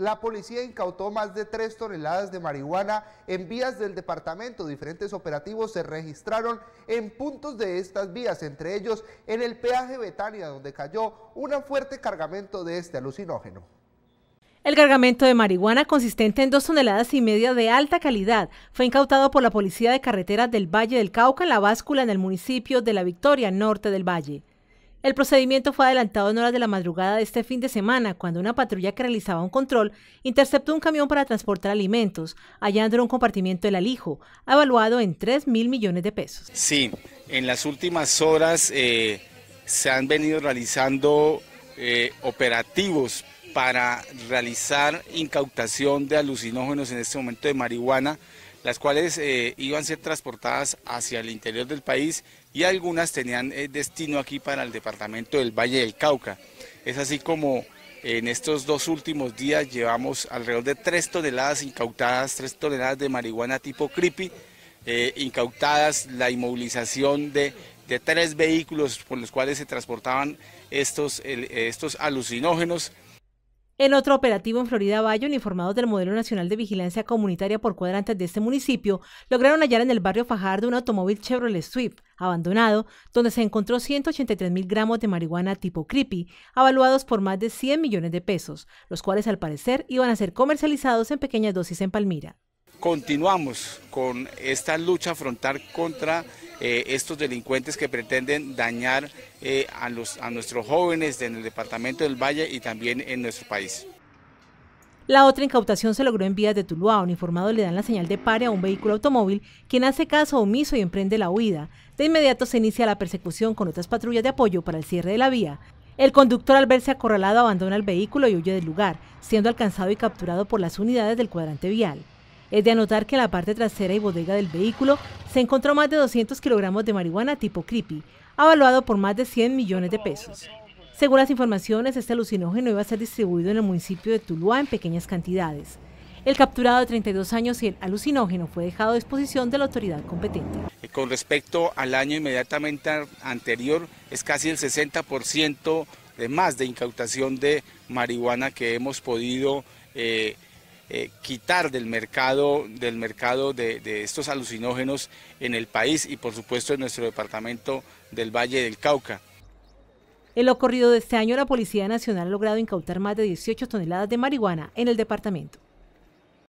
la policía incautó más de tres toneladas de marihuana en vías del departamento. Diferentes operativos se registraron en puntos de estas vías, entre ellos en el peaje Betania, donde cayó un fuerte cargamento de este alucinógeno. El cargamento de marihuana consistente en dos toneladas y media de alta calidad fue incautado por la Policía de Carreteras del Valle del Cauca en la báscula en el municipio de La Victoria, norte del Valle. El procedimiento fue adelantado en horas de la madrugada de este fin de semana, cuando una patrulla que realizaba un control interceptó un camión para transportar alimentos, hallando en un compartimiento del alijo, evaluado en 3 mil millones de pesos. Sí, en las últimas horas eh, se han venido realizando eh, operativos para realizar incautación de alucinógenos, en este momento de marihuana, las cuales eh, iban a ser transportadas hacia el interior del país y algunas tenían eh, destino aquí para el departamento del Valle del Cauca. Es así como en estos dos últimos días llevamos alrededor de tres toneladas incautadas, tres toneladas de marihuana tipo creepy, eh, incautadas la inmovilización de, tres vehículos por los cuales se transportaban estos, estos alucinógenos. En otro operativo en Florida Bayon, informados del Modelo Nacional de Vigilancia Comunitaria por cuadrantes de este municipio, lograron hallar en el barrio Fajardo un automóvil Chevrolet Swift abandonado, donde se encontró 183 mil gramos de marihuana tipo creepy, avaluados por más de 100 millones de pesos, los cuales al parecer iban a ser comercializados en pequeñas dosis en Palmira. Continuamos con esta lucha afrontar contra eh, estos delincuentes que pretenden dañar eh, a, nuestros jóvenes en el departamento del Valle y también en nuestro país. La otra incautación se logró en vías de Tuluá. Un informado le dan la señal de pare a un vehículo automóvil, quien hace caso omiso y emprende la huida. De inmediato se inicia la persecución con otras patrullas de apoyo para el cierre de la vía. El conductor al verse acorralado abandona el vehículo y huye del lugar, siendo alcanzado y capturado por las unidades del cuadrante vial. Es de anotar que en la parte trasera y bodega del vehículo se encontró más de 200 kilogramos de marihuana tipo creepy, avaluado por más de 100 millones de pesos. Según las informaciones, este alucinógeno iba a ser distribuido en el municipio de Tuluá en pequeñas cantidades. El capturado de 32 años y el alucinógeno fue dejado a disposición de la autoridad competente. Eh, con respecto al año inmediatamente anterior, es casi el 60% de más de incautación de marihuana que hemos podido eh, eh, quitar del mercado, del mercado de, de, estos alucinógenos en el país y por supuesto en nuestro departamento del Valle del Cauca. En lo ocurrido de este año, la Policía Nacional ha logrado incautar más de 18 toneladas de marihuana en el departamento.